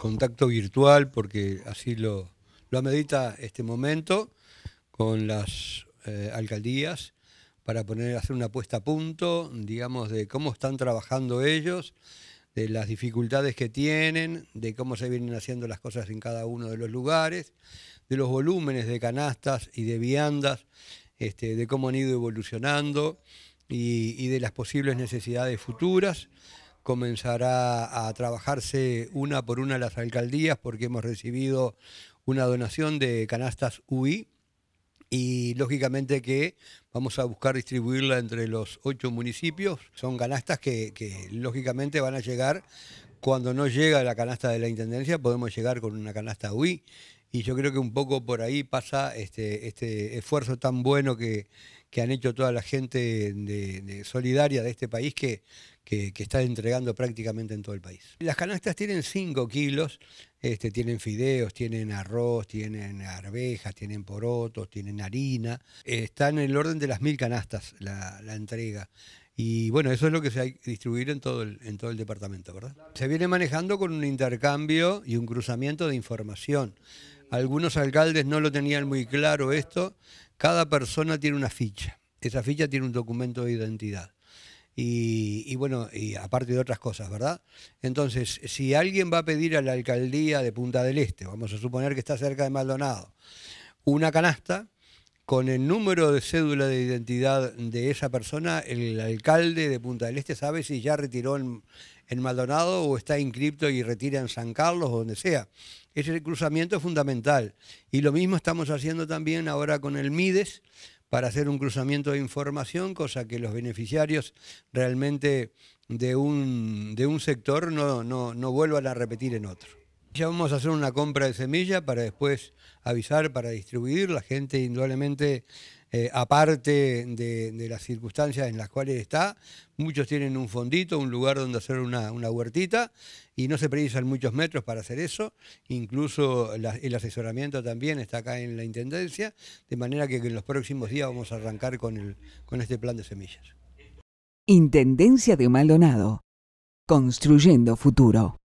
Contacto virtual, porque así lo, lo este momento con las eh, alcaldías para poner, hacer una puesta a punto, digamos, de cómo están trabajando ellos, de las dificultades que tienen, de cómo se vienen haciendo las cosas en cada uno de los lugares, de los volúmenes de canastas y de viandas, este, de cómo han ido evolucionando, y, de las posibles necesidades futuras comenzará a trabajarse una por una las alcaldías porque hemos recibido una donación de canastas UI y lógicamente que vamos a buscar distribuirla entre los ocho municipios. Son canastas que, lógicamente van a llegar. Cuando no llega la canasta de la Intendencia podemos llegar con una canasta UI y yo creo que un poco por ahí pasa este, este esfuerzo tan bueno que, que han hecho toda la gente de, solidaria de este país que, está entregando prácticamente en todo el país. Las canastas tienen 5 kilos, este, tienen fideos, tienen arroz, tienen arvejas, tienen porotos, tienen harina. está en el orden de las mil canastas la, entrega. Y bueno, eso es lo que se ha distribuido en todo, el, en todo el departamento, ¿verdad? Se viene manejando con un intercambio y un cruzamiento de información. Algunos alcaldes no lo tenían muy claro esto cada persona tiene una ficha. Esa ficha tiene un documento de identidad. Y, bueno, y aparte de otras cosas, ¿verdad? Entonces, si alguien va a pedir a la alcaldía de Punta del Este, vamos a suponer que está cerca de Maldonado, una canasta, con el número de cédula de identidad de esa persona, el alcalde de Punta del Este sabe si ya retiró en, Maldonado o está inscripto y retira en San Carlos o donde sea. Ese cruzamiento es fundamental. Y lo mismo estamos haciendo también ahora con el MIDES para hacer un cruzamiento de información, cosa que los beneficiarios realmente de un, de un sector no, no, no vuelvan a repetir en otro. Ya vamos a hacer una compra de semillas para después avisar, para distribuir. La gente indudablemente, eh, aparte de, las circunstancias en las cuales está, muchos tienen un fondito, un lugar donde hacer una, huertita y no se precisan muchos metros para hacer eso. Incluso el asesoramiento también está acá en la Intendencia, de manera que, en los próximos días vamos a arrancar con este plan de semillas. Intendencia de Maldonado. Construyendo futuro.